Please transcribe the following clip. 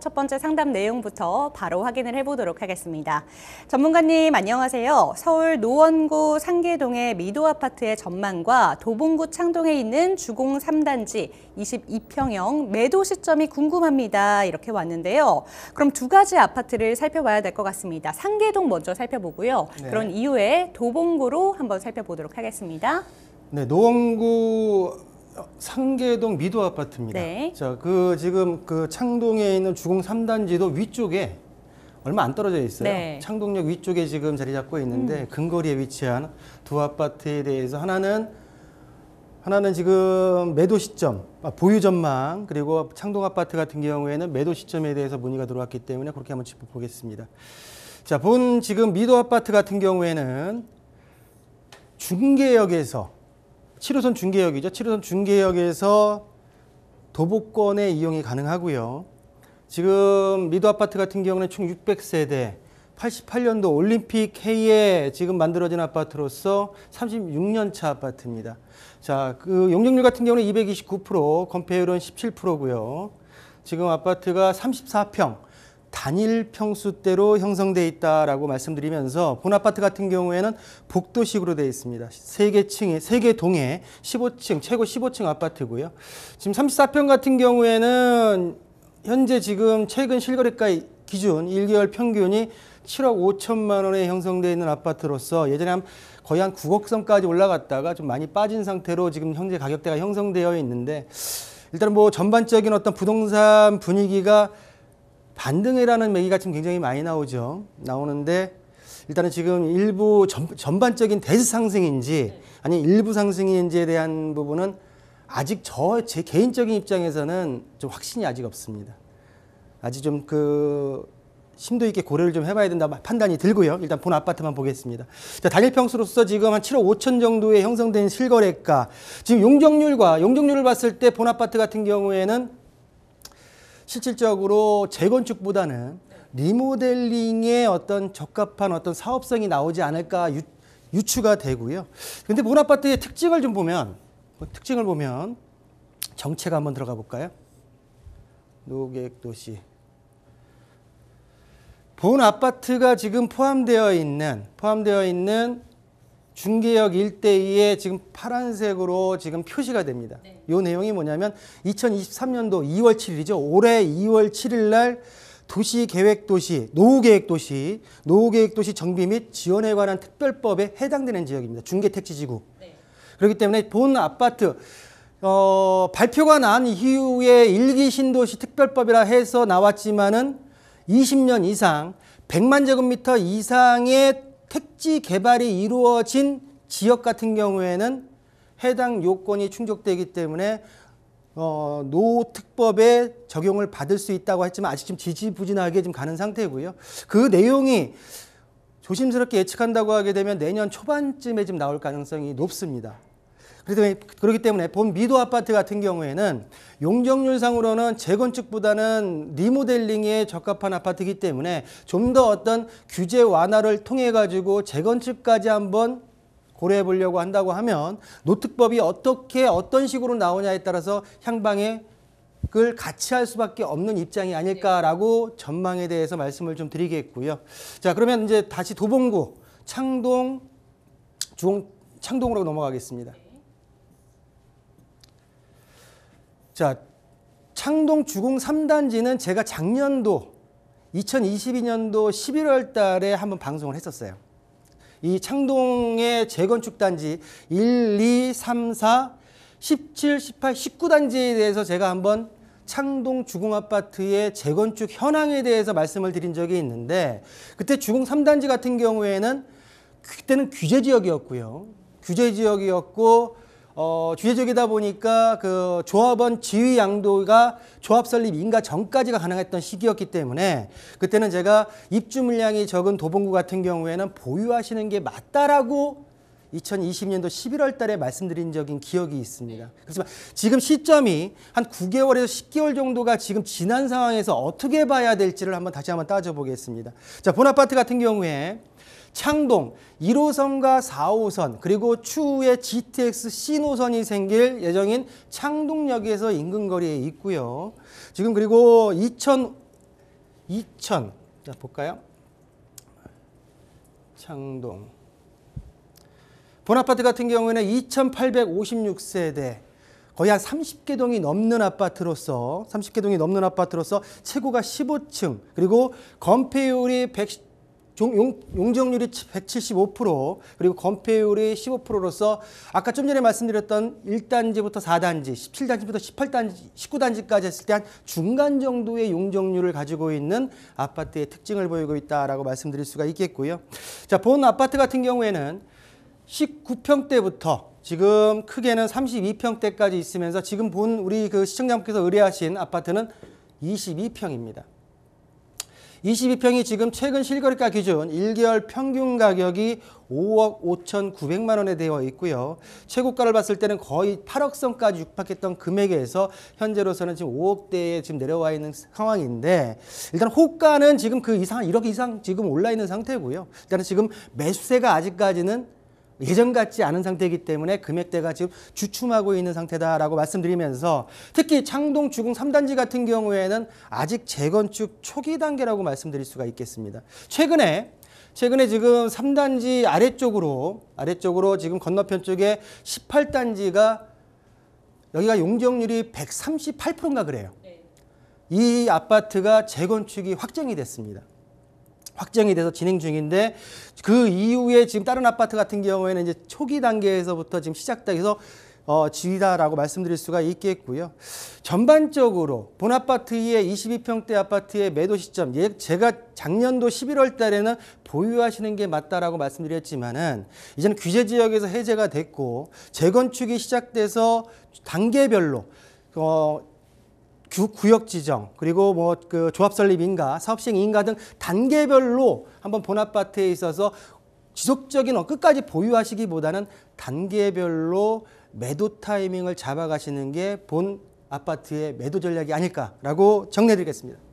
첫 번째 상담 내용부터 바로 확인을 해보도록 하겠습니다. 전문가님 안녕하세요. 서울 노원구 상계동의 미도아파트의 전망과 도봉구 창동에 있는 주공 3단지 22평형 매도 시점이 궁금합니다. 이렇게 왔는데요. 그럼 두 가지 아파트를 살펴봐야 될 것 같습니다. 상계동 먼저 살펴보고요. 네. 그런 이후에 도봉구로 한번 살펴보도록 하겠습니다. 네, 노원구 상계동 미도 아파트입니다. 네. 자, 그 지금 그 창동에 있는 주공 3단지도 위쪽에 얼마 안 떨어져 있어요. 네. 창동역 위쪽에 지금 자리 잡고 있는데 음. 근거리에 위치한 두 아파트에 대해서 하나는 하나는 지금 매도 시점, 아, 보유 전망, 그리고 창동 아파트 같은 경우에는 매도 시점에 대해서 문의가 들어왔기 때문에 그렇게 한번 짚어보겠습니다. 자, 본 지금 미도 아파트 같은 경우에는 중계역에서 7호선 중계역이죠. 7호선 중계역에서 도보권의 이용이 가능하고요. 지금 미도 아파트 같은 경우는 총 600세대, 88년도 올림픽 해에 지금 만들어진 아파트로서 36년 차 아파트입니다. 자, 그 용적률 같은 경우는 229%, 건폐율은 17%고요. 지금 아파트가 34평, 단일 평수대로 형성돼 있다라고 말씀드리면서 본아파트 같은 경우에는 복도식으로 되어 있습니다. 세개 층에 세개 동에 15층 최고 15층 아파트고요. 지금 34평 같은 경우에는 현재 지금 최근 실거래가 기준 1개월 평균이 7억 5천만 원에 형성되어 있는 아파트로서 예전에 한 거의 한 9억 선까지 올라갔다가 좀 많이 빠진 상태로 지금 현재 가격대가 형성되어 있는데 일단 뭐 전반적인 어떤 부동산 분위기가 반등이라는 매기가 지금 굉장히 많이 나오죠. 나오는데 일단은 지금 일부 전, 반적인 대상승인지 수 아니 일부 상승인지에 대한 부분은 아직 저 제 개인적인 입장에서는 좀 확신이 아직 없습니다. 아직 좀 그 심도 있게 고려를 좀 해봐야 된다 판단이 들고요. 일단 본 아파트만 보겠습니다. 자, 단일 평수로서 지금 한 7억 5천 정도에 형성된 실거래가 지금 용적률과 용적률을 봤을 때 본 아파트 같은 경우에는 실질적으로 재건축보다는 리모델링에 어떤 적합한 어떤 사업성이 나오지 않을까 유, 유추가 되고요. 근데 모나파트의 특징을 좀 보면 특징을 보면 정책 한번 들어가 볼까요? 노객도시 본 아파트가 지금 포함되어 있는 포함되어 있는 중개역 일대에 지금 파란색으로 지금 표시가 됩니다. 네. 이 내용이 뭐냐면 2023년도 2월 7일이죠. 올해 2월 7일 날 도시계획도시, 노후계획도시, 노후계획도시 정비 및 지원에 관한 특별법에 해당되는 지역입니다. 중계택지지구. 네. 그렇기 때문에 본 아파트 어, 발표가 난 이후에 일기 신도시 특별법이라 해서 나왔지만은 20년 이상 100만 제곱미터 이상의 택지 개발이 이루어진 지역 같은 경우에는 해당 요건이 충족되기 때문에 어, 노특법에 적용을 받을 수 있다고 했지만 아직 좀 지지부진하게 좀 가는 상태고요. 그 내용이 조심스럽게 예측한다고 하게 되면 내년 초반쯤에 좀 나올 가능성이 높습니다. 그렇기 때문에 본 미도 아파트 같은 경우에는 용적률상으로는 재건축보다는 리모델링에 적합한 아파트이기 때문에 좀 더 어떤 규제 완화를 통해 가지고 재건축까지 한번 고려해 보려고 한다고 하면 노특법이 어떻게 어떤 식으로 나오냐에 따라서 향방에 그걸 같이 할 수밖에 없는 입장이 아닐까라고 전망에 대해서 말씀을 좀 드리겠고요. 자 그러면 이제 다시 도봉구 창동 중 창동으로 넘어가겠습니다. 자, 창동 주공 3단지는 제가 작년도 2022년도 11월 달에 한번 방송을 했었어요. 이 창동의 재건축 단지 1, 2, 3, 4, 17, 18, 19단지에 대해서 제가 한번 창동 주공 아파트의 재건축 현황에 대해서 말씀을 드린 적이 있는데 그때 주공 3단지 같은 경우에는 그때는 규제 지역이었고요. 규제 지역이었고 어, 주제적이다 보니까 그 조합원 지휘 양도가 조합 설립 인가 전까지가 가능했던 시기였기 때문에 그때는 제가 입주 물량이 적은 도봉구 같은 경우에는 보유하시는 게 맞다라고 2020년도 11월 달에 말씀드린 적인 기억이 있습니다. 그렇지만 지금 시점이 한 9개월에서 10개월 정도가 지금 지난 상황에서 어떻게 봐야 될지를 한번 다시 한번 따져보겠습니다. 자, 본아파트 같은 경우에 창동 1호선과 4호선 그리고 추후에 GTX 신호선이 생길 예정인 창동역에서 인근거리에 있고요. 지금 그리고 2000 2000 자, 볼까요? 창동 본아파트 같은 경우에는 2,856세대 거의 한 30개 동이 넘는 아파트로서 30개 동이 넘는 아파트로서 최고가 15층 그리고 건폐율이 110, 용, 용적률이 175% 그리고 건폐율이 15%로서 아까 좀 전에 말씀드렸던 1단지부터 4단지, 17단지부터 18단지, 19단지까지 했을 때 한 중간 정도의 용적률을 가지고 있는 아파트의 특징을 보이고 있다라고 말씀드릴 수가 있겠고요. 자, 본 아파트 같은 경우에는 1 9평때부터 지금 크게는 3 2평때까지 있으면서 지금 본 우리 그 시청자분께서 의뢰하신 아파트는 22평입니다. 22평이 지금 최근 실거래가 기준 1개월 평균 가격이 5억 5,900만 원에 되어 있고요. 최고가를 봤을 때는 거의 8억 선까지 육박했던 금액에서 현재로서는 지금 5억대에 지금 내려와 있는 상황인데 일단 호가는 지금 그 이상 1억 이상 지금 올라 있는 상태고요. 일단은 지금 매수세가 아직까지는 예전 같지 않은 상태이기 때문에 금액대가 지금 주춤하고 있는 상태다라고 말씀드리면서 특히 창동 주공 3단지 같은 경우에는 아직 재건축 초기 단계라고 말씀드릴 수가 있겠습니다. 최근에 최근에 지금 3단지 아래쪽으로 아래쪽으로 지금 건너편 쪽에 18단지가 여기가 용적률이 138%인가 그래요. 네. 이 아파트가 재건축이 확정이 됐습니다. 확정이 돼서 진행 중인데 그 이후에 지금 다른 아파트 같은 경우에는 이제 초기 단계에서부터 지금 시작되서 어, 지위다라고 말씀드릴 수가 있겠고요. 전반적으로 본 아파트의 22평대 아파트의 매도 시점, 예, 제가 작년도 11월 달에는 보유하시는 게 맞다라고 말씀드렸지만은 이제는 규제 지역에서 해제가 됐고 재건축이 시작돼서 단계별로 어, 구역 지정 그리고 뭐 그 조합 설립 인가 사업 시행 인가 등 단계별로 한번 본아파트에 있어서 지속적인 어, 끝까지 보유하시기보다는 단계별로 매도 타이밍을 잡아가시는 게 본 아파트의 매도 전략이 아닐까라고 정리해드리겠습니다.